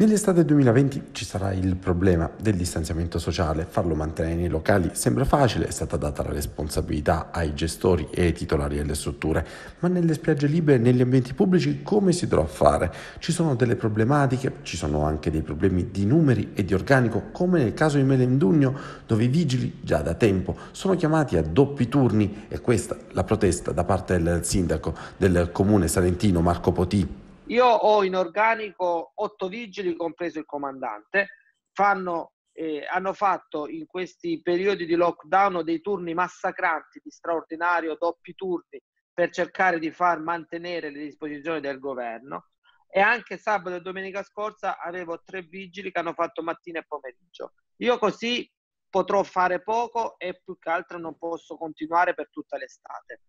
Nell'estate 2020 ci sarà il problema del distanziamento sociale, farlo mantenere nei locali sembra facile, è stata data la responsabilità ai gestori e ai titolari delle strutture, ma nelle spiagge libere, negli ambienti pubblici come si dovrà fare? Ci sono delle problematiche, ci sono anche dei problemi di numeri e di organico, come nel caso di Melendugno, dove i vigili già da tempo sono chiamati a doppi turni e questa la protesta da parte del sindaco del comune salentino Marco Potì io ho in organico otto vigili, compreso il comandante, fanno, eh, hanno fatto in questi periodi di lockdown dei turni massacranti di straordinario, doppi turni, per cercare di far mantenere le disposizioni del governo. E anche sabato e domenica scorsa avevo tre vigili che hanno fatto mattina e pomeriggio. Io così potrò fare poco e più che altro non posso continuare per tutta l'estate.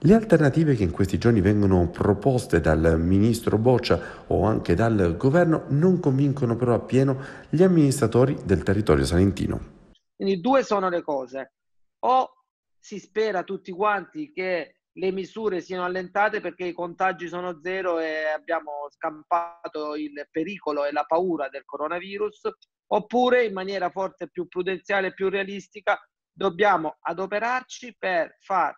Le alternative che in questi giorni vengono proposte dal ministro Boccia o anche dal governo non convincono però appieno gli amministratori del territorio salentino. Quindi due sono le cose. O si spera tutti quanti che le misure siano allentate perché i contagi sono zero e abbiamo scampato il pericolo e la paura del coronavirus, oppure in maniera forte, più prudenziale, più realistica, dobbiamo adoperarci per far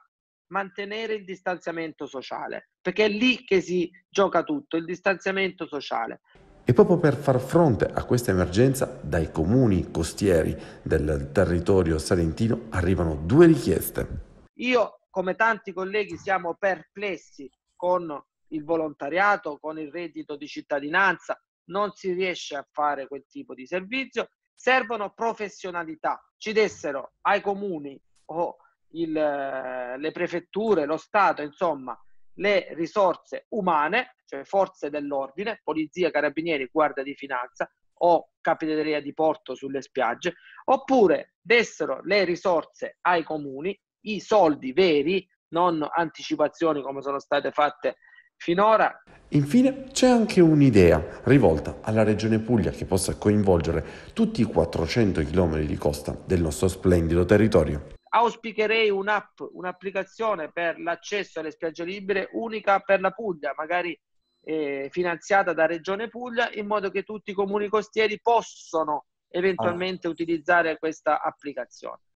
mantenere il distanziamento sociale, perché è lì che si gioca tutto, il distanziamento sociale. E proprio per far fronte a questa emergenza, dai comuni costieri del territorio salentino arrivano due richieste. Io, come tanti colleghi, siamo perplessi con il volontariato, con il reddito di cittadinanza, non si riesce a fare quel tipo di servizio. Servono professionalità, ci dessero ai comuni o il, le prefetture, lo Stato, insomma, le risorse umane, cioè forze dell'ordine, polizia, carabinieri, guardia di finanza o capitaneria di porto sulle spiagge, oppure dessero le risorse ai comuni, i soldi veri, non anticipazioni come sono state fatte finora. Infine c'è anche un'idea rivolta alla Regione Puglia che possa coinvolgere tutti i 400 km di costa del nostro splendido territorio. Auspicherei un'app, un'applicazione per l'accesso alle spiagge libere unica per la Puglia, magari eh, finanziata da Regione Puglia, in modo che tutti i comuni costieri possano eventualmente ah. utilizzare questa applicazione.